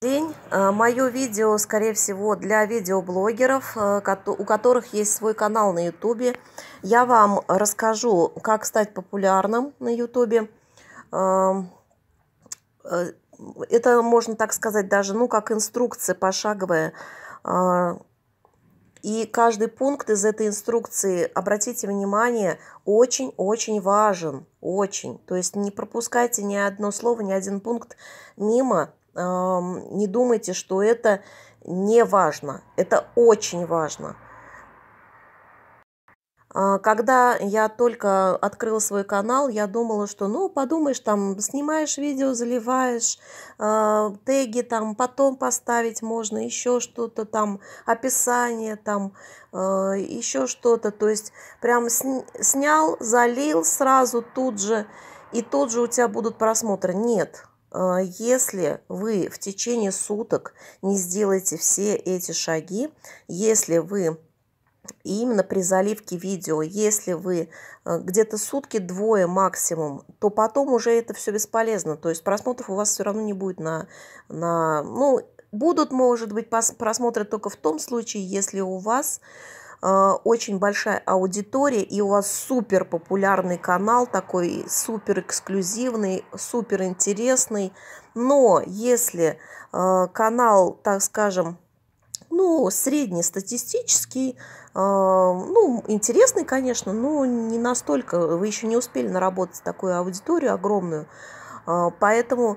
день. А, Мое видео, скорее всего, для видеоблогеров, а, у которых есть свой канал на ютубе. Я вам расскажу, как стать популярным на ютубе. А, э, это, можно так сказать, даже, ну, как инструкция пошаговая. И каждый пункт из этой инструкции, обратите внимание, очень-очень важен. Очень. То есть не пропускайте ни одно слово, ни один пункт мимо, не думайте, что это не важно. Это очень важно. А, когда я только открыла свой канал, я думала, что, ну, подумаешь, там, снимаешь видео, заливаешь, э, теги там потом поставить можно, еще что-то там, описание там, э, еще что-то. То есть прям снял, залил сразу тут же, и тут же у тебя будут просмотры. Нет, а, если вы в течение суток не сделаете все эти шаги, если вы именно при заливке видео, если вы а, где-то сутки двое максимум, то потом уже это все бесполезно. То есть просмотров у вас все равно не будет на, на ну, будут, может быть, просмотры только в том случае, если у вас Э, очень большая аудитория, и у вас супер популярный канал, такой супер эксклюзивный, супер интересный. Но если э, канал, так скажем, ну, среднестатистический, э, ну, интересный, конечно, но не настолько, вы еще не успели наработать такую аудиторию огромную. Поэтому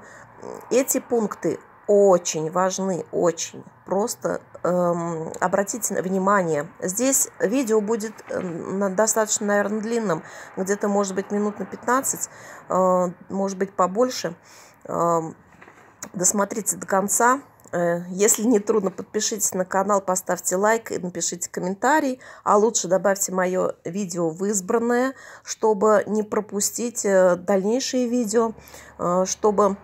эти пункты очень важны, очень. Просто эм, обратите внимание, здесь видео будет эм, достаточно, наверное, длинным, где-то, может быть, минут на 15, э, может быть, побольше. Э, досмотрите до конца. Э, если не трудно, подпишитесь на канал, поставьте лайк и напишите комментарий. А лучше добавьте мое видео в избранное, чтобы не пропустить э, дальнейшие видео, э, чтобы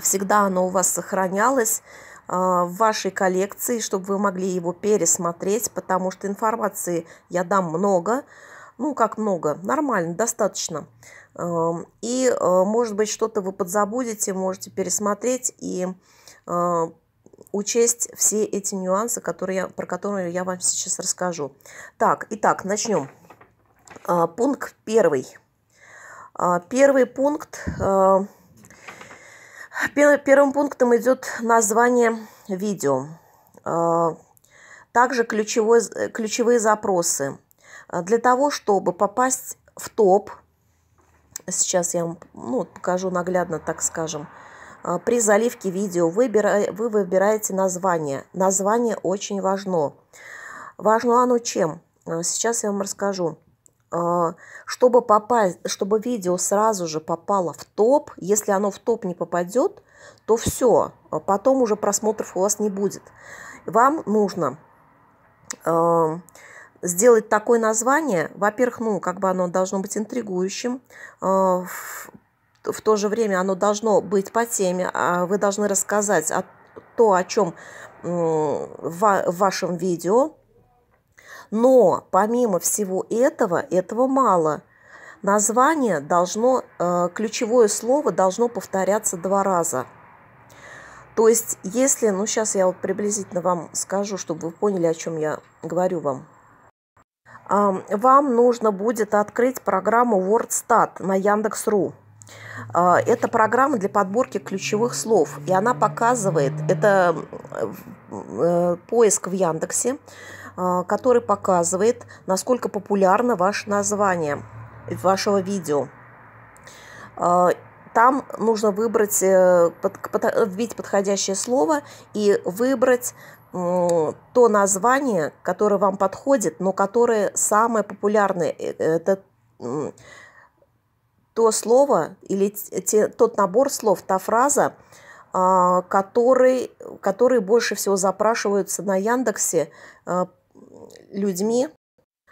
всегда оно у вас сохранялось. А, в вашей коллекции, чтобы вы могли его пересмотреть, потому что информации я дам много. Ну, как много? Нормально, достаточно. И, а, может быть, что-то вы подзабудете, можете пересмотреть и а, учесть все эти нюансы, которые я, про которые я вам сейчас расскажу. Так, итак, начнем. Пункт первый. Первый пункт Первым пунктом идет название видео. А, также ключевой, ключевые запросы. Для того, чтобы попасть в топ, сейчас я вам ну, покажу наглядно, так скажем, а, при заливке видео выбира, вы выбираете название. Название очень важно. Важно оно чем? А, сейчас я вам расскажу. А, чтобы попасть, чтобы видео сразу же попало в топ, если оно в топ не попадет, то все, а потом уже просмотров у вас не будет. Вам нужно а, сделать такое название, во-первых, ну, как бы оно должно быть интригующим, в, то же время оно должно быть по теме, а вы должны рассказать о, то, о чем в вашем видео, но помимо всего этого, этого мало. Название должно, э, ключевое слово должно повторяться два раза. То есть, если, ну сейчас я вот приблизительно вам скажу, чтобы вы поняли, о чем я говорю вам. Вам нужно будет открыть программу WordStat на Яндекс.ру. А, это программа для подборки ключевых слов, и она показывает, это э, э, поиск в Яндексе, а, который показывает, насколько популярно ваше название вашего видео. А, там нужно выбрать, э, вбить подходящее слово и выбрать то название, которое вам подходит, но которое самое популярное. Э, это то слово или те, тот набор слов, та фраза, а, который, который больше всего запрашиваются на Яндексе людьми.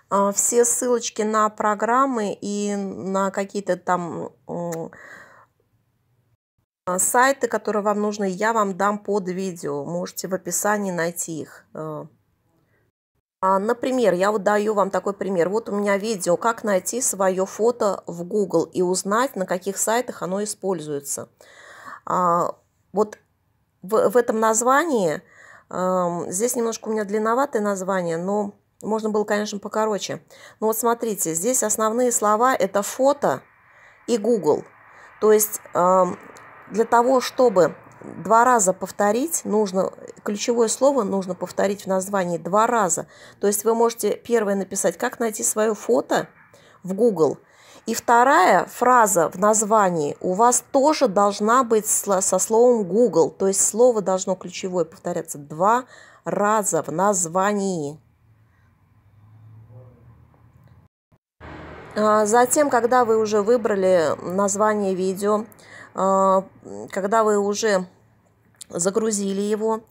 А, все ссылочки на программы и на какие-то там а, сайты, которые вам нужны, я вам дам под видео. Можете в описании найти их. Э. А, например, я вот даю вам такой пример. Вот у меня видео, как найти свое фото в Google и узнать, на каких сайтах оно используется. Вот в этом названии Здесь немножко у меня длинноватое название, но можно было, конечно, покороче. Но вот смотрите, здесь основные слова – это фото и Google. То есть для того, чтобы два раза повторить, нужно, ключевое слово нужно повторить в названии два раза. То есть вы можете первое написать «Как найти свое фото» в Google – и вторая фраза в названии у вас тоже должна быть со словом Google, то есть слово должно ключевое повторяться два раза в названии. А, затем, когда вы уже выбрали название видео, а, когда вы уже загрузили его,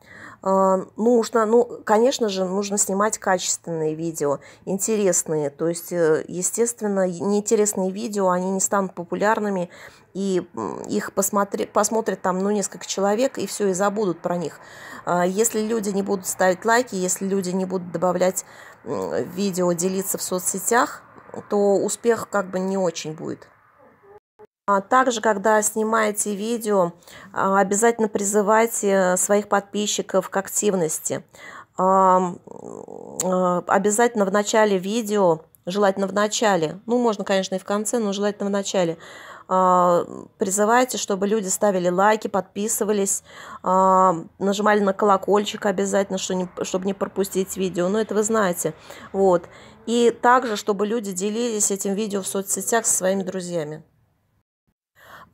а, нужно, ну, конечно же, нужно снимать качественные видео, интересные. То есть, э, естественно, неинтересные видео, они не станут популярными, и их посмотри, посмотрят там, ну, несколько человек, и все, и забудут про них. А, если люди не будут ставить лайки, если люди не будут добавлять видео, делиться в соцсетях, то успех как бы не очень будет. А также, когда снимаете видео, а, обязательно призывайте э, своих подписчиков к активности. А, обязательно в начале видео, желательно в начале, ну можно, конечно, и в конце, но желательно в начале, призывайте, чтобы люди ставили лайки, подписывались, нажимали на колокольчик обязательно, чтобы не пропустить видео. Но ну, это вы знаете. Вот. И также, чтобы люди делились этим видео в соцсетях со своими друзьями.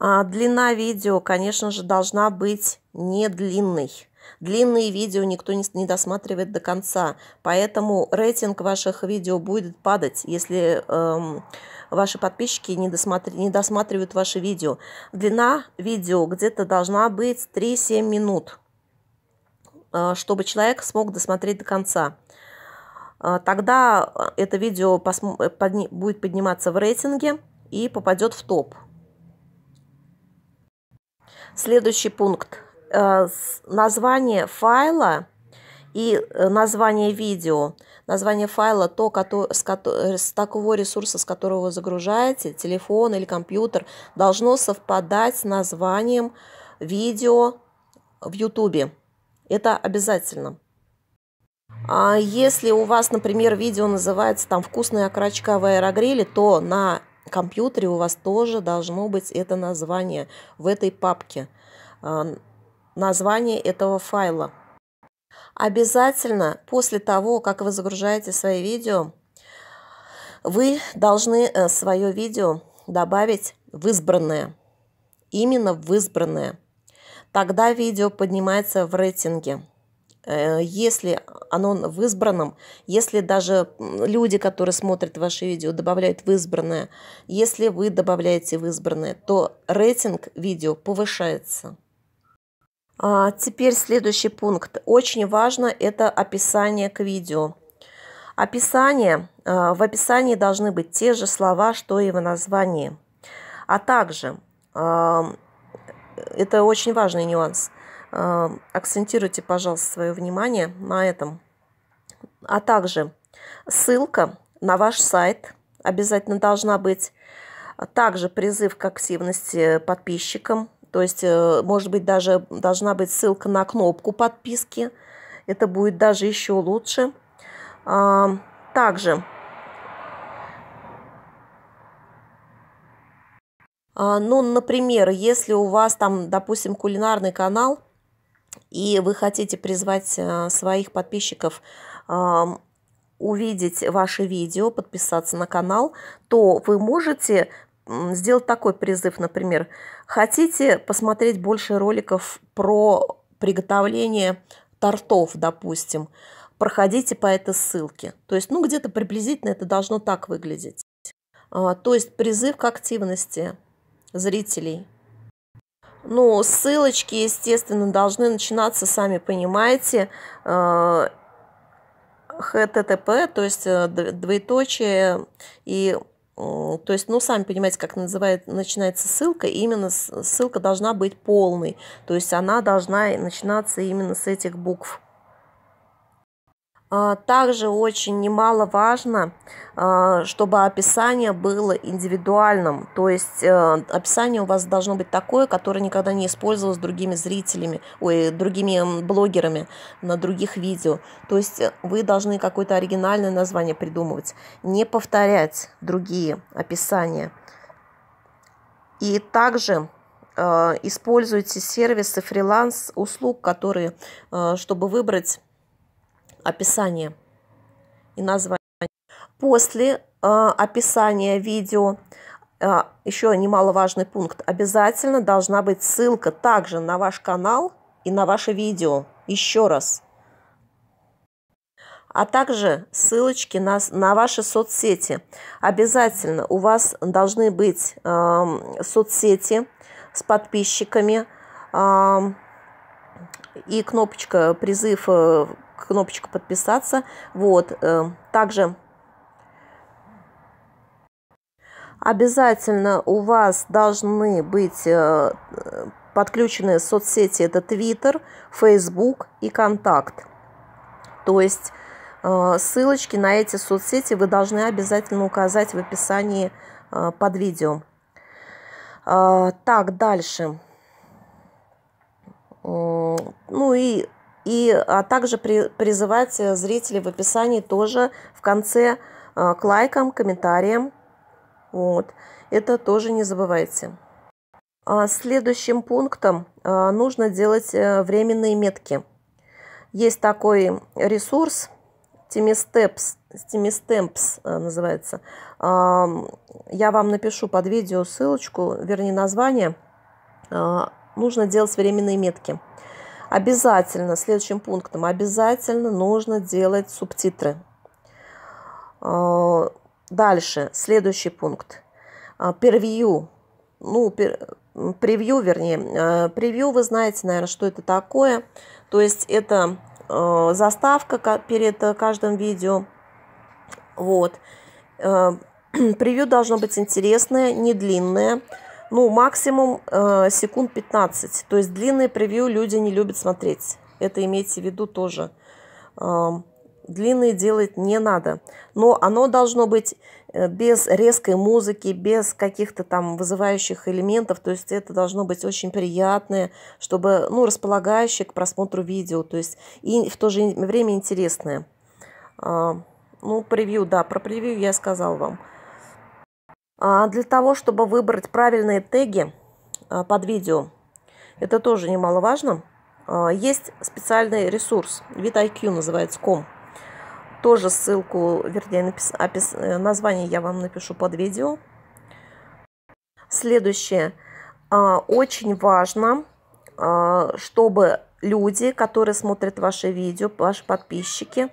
А длина видео, конечно же, должна быть не длинной. Длинные видео никто не досматривает до конца, поэтому рейтинг ваших видео будет падать, если эм, ваши подписчики не, досмотр... не досматривают ваши видео. Длина видео где-то должна быть 3-7 минут, э, чтобы человек смог досмотреть до конца. Э, тогда э, это видео посм... Э, подни... будет подниматься в рейтинге и попадет в топ. Следующий пункт. Э, название файла и э, название видео. Название файла то, который, с, э, с такого ресурса, с которого вы загружаете, телефон или компьютер, должно совпадать с названием видео в YouTube. Это обязательно. А если у вас, например, видео называется там «Вкусная окорочка в аэрогриле», то на компьютере у вас тоже должно быть это название в этой папке, название этого файла. Обязательно после того, как вы загружаете свои видео, вы должны э, свое видео добавить в избранное. Именно в избранное. Тогда видео поднимается в рейтинге. Э, если оно в избранном, если даже люди, которые смотрят ваши видео, добавляют в избранное, если вы добавляете в избранное, то рейтинг видео повышается. А теперь следующий пункт. Очень важно это описание к видео. Описание. Э, в описании должны быть те же слова, что и в названии. А также, это очень важный нюанс – Э, акцентируйте, пожалуйста, свое внимание на этом. А также ссылка на ваш сайт обязательно должна быть. Также призыв к активности подписчикам. То есть, э, может быть, даже должна быть ссылка на кнопку подписки. Это будет даже еще лучше. А, также а, Ну, например, если у вас там, допустим, кулинарный канал, и вы хотите призвать э, своих подписчиков увидеть ваше видео, подписаться на канал, то вы можете сделать такой призыв, например, хотите посмотреть больше роликов про приготовление тортов, допустим, проходите по этой ссылке. То есть, ну, где-то приблизительно это должно так выглядеть. А, то есть призыв к активности зрителей. Ну, ссылочки, естественно, должны начинаться, сами понимаете, http, э, то есть э, двоеточие и то есть, ну, сами понимаете, как называет, начинается ссылка, именно ссылка должна быть полной, то есть она должна начинаться именно с этих букв. А, также очень немаловажно, а, чтобы описание было индивидуальным. То есть э, описание у вас должно быть такое, которое никогда не использовалось другими зрителями, ой, другими блогерами на других видео. То есть э, вы должны какое-то оригинальное название придумывать, не повторять другие описания. И также э, используйте сервисы фриланс услуг, которые, чтобы выбрать описание и название. После э, описания видео э, еще немаловажный пункт. Обязательно должна быть ссылка также на ваш канал и на ваше видео. Еще раз. А также ссылочки на, на ваши соцсети. Обязательно у вас должны быть э, соцсети с подписчиками. Э, и кнопочка призыв э, кнопочка подписаться. Вот, эм, также обязательно у вас должны быть э, подключены соцсети, это Twitter, Facebook и Контакт. То есть э, ссылочки на эти соцсети вы должны обязательно указать в описании э, под видео. Так, дальше. Ну и и а также при, призывать э, зрителей в описании тоже в конце а, к лайкам, комментариям. Вот. Это тоже не забывайте. А следующим пунктом а, нужно делать а, временные метки. Есть такой ресурс Timisteps, Timistemps э, называется. А, я вам напишу под видео ссылочку, вернее название. А, нужно делать временные метки. Обязательно, следующим пунктом, обязательно нужно делать субтитры. А, дальше, следующий пункт. А, Первью. Ну, пер, превью, вернее. А, превью, вы знаете, наверное, что это такое. То есть это заставка перед э, каждым видео. Вот. Превью должно быть интересное, не длинное ну, максимум э, секунд 15. То есть длинные превью люди не любят смотреть. Это имейте в виду тоже. Э, длинные делать не надо. Но оно должно быть э, без резкой музыки, без каких-то там вызывающих элементов. То есть это должно быть очень приятное, чтобы, ну, располагающее к просмотру видео. То есть и в то же время интересное. Э, ну, превью, да, про превью я сказал вам. А, для того, чтобы выбрать правильные теги а, под видео, это тоже немаловажно, а, есть специальный ресурс, VidIQ называется ком. Тоже ссылку, вернее, напис... опис... Э, название я вам напишу под видео. Следующее. Очень важно, чтобы люди, которые смотрят ваши видео, ваши подписчики,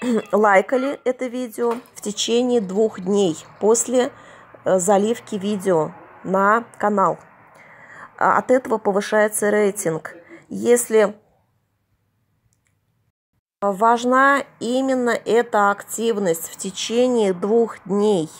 лайкали это видео в течение двух дней после э, заливки видео на канал. А от этого повышается рейтинг. Если важна именно эта активность в течение двух дней,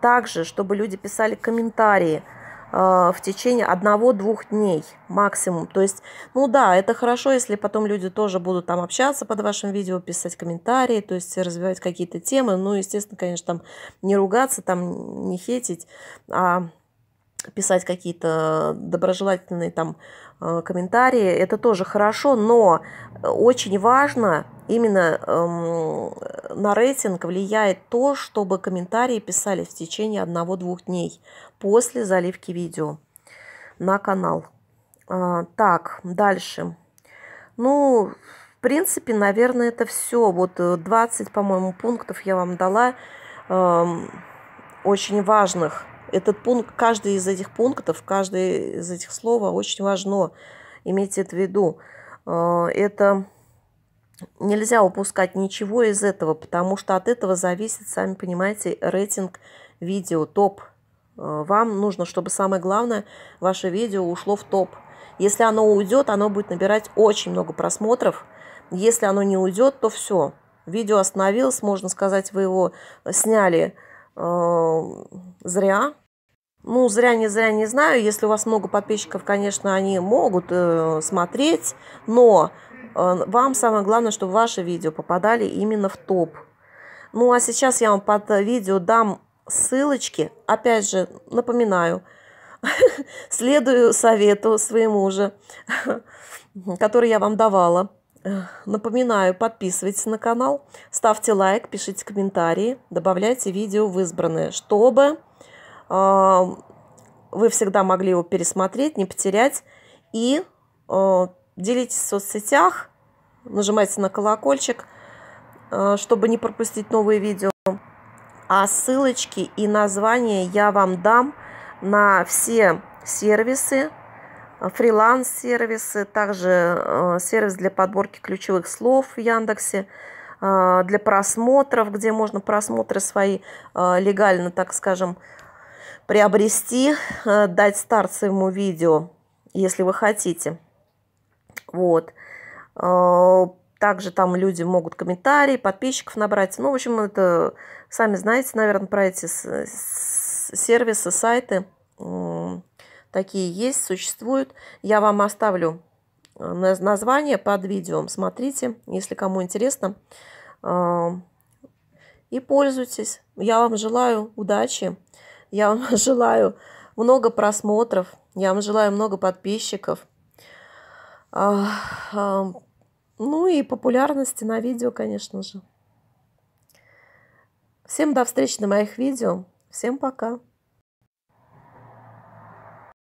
также, чтобы люди писали комментарии – Э, в течение одного-двух дней максимум. То есть, ну да, это хорошо, если потом люди тоже будут там общаться под вашим видео, писать комментарии, то есть развивать какие-то темы. Ну, естественно, конечно, там не ругаться, там не хетить, а писать какие-то доброжелательные там э, комментарии, это тоже хорошо, но очень важно именно эм, на рейтинг влияет то, чтобы комментарии писали в течение одного-двух дней после заливки видео на канал. А, так, дальше. Ну, в принципе, наверное, это все. Вот 20, э, по-моему, пунктов я вам дала эм, очень важных этот пункт, каждый из этих пунктов, каждое из этих слов очень важно. Имейте это в виду. А, это нельзя упускать ничего из этого, потому что от этого зависит, сами понимаете, рейтинг видео, топ. А, вам нужно, чтобы самое главное, ваше видео ушло в топ. Если оно уйдет, оно будет набирать очень много просмотров. Если оно не уйдет, то все. Видео остановилось, можно сказать, вы его сняли э, зря, ну, зря не зря не знаю. Если у вас много подписчиков, конечно, они могут э, смотреть, но э, вам самое главное, чтобы ваши видео попадали именно в топ. Ну, а сейчас я вам под видео дам ссылочки. Опять же, напоминаю, следую совету своему же, который я вам давала. Напоминаю, подписывайтесь на канал, ставьте лайк, пишите комментарии, добавляйте видео в избранное, чтобы вы всегда могли его пересмотреть, не потерять. И а, делитесь в соцсетях, нажимайте на колокольчик, а, чтобы не пропустить новые видео. А ссылочки и названия я вам дам на все сервисы, фриланс-сервисы, также а, сервис для подборки ключевых слов в Яндексе, для просмотров, где можно просмотры свои легально, так скажем, приобрести, э, дать старт своему видео, если вы хотите. Вот. Э, также там люди могут комментарии, подписчиков набрать. Ну, в общем, это сами знаете, наверное, про эти сервисы, сайты. Такие есть, существуют. Я вам оставлю э, название под видео. Смотрите, если кому интересно. И пользуйтесь. Я вам желаю удачи. Я вам желаю много просмотров, я вам желаю много подписчиков. Ну и популярности на видео, конечно же. Всем до встречи на моих видео. Всем пока.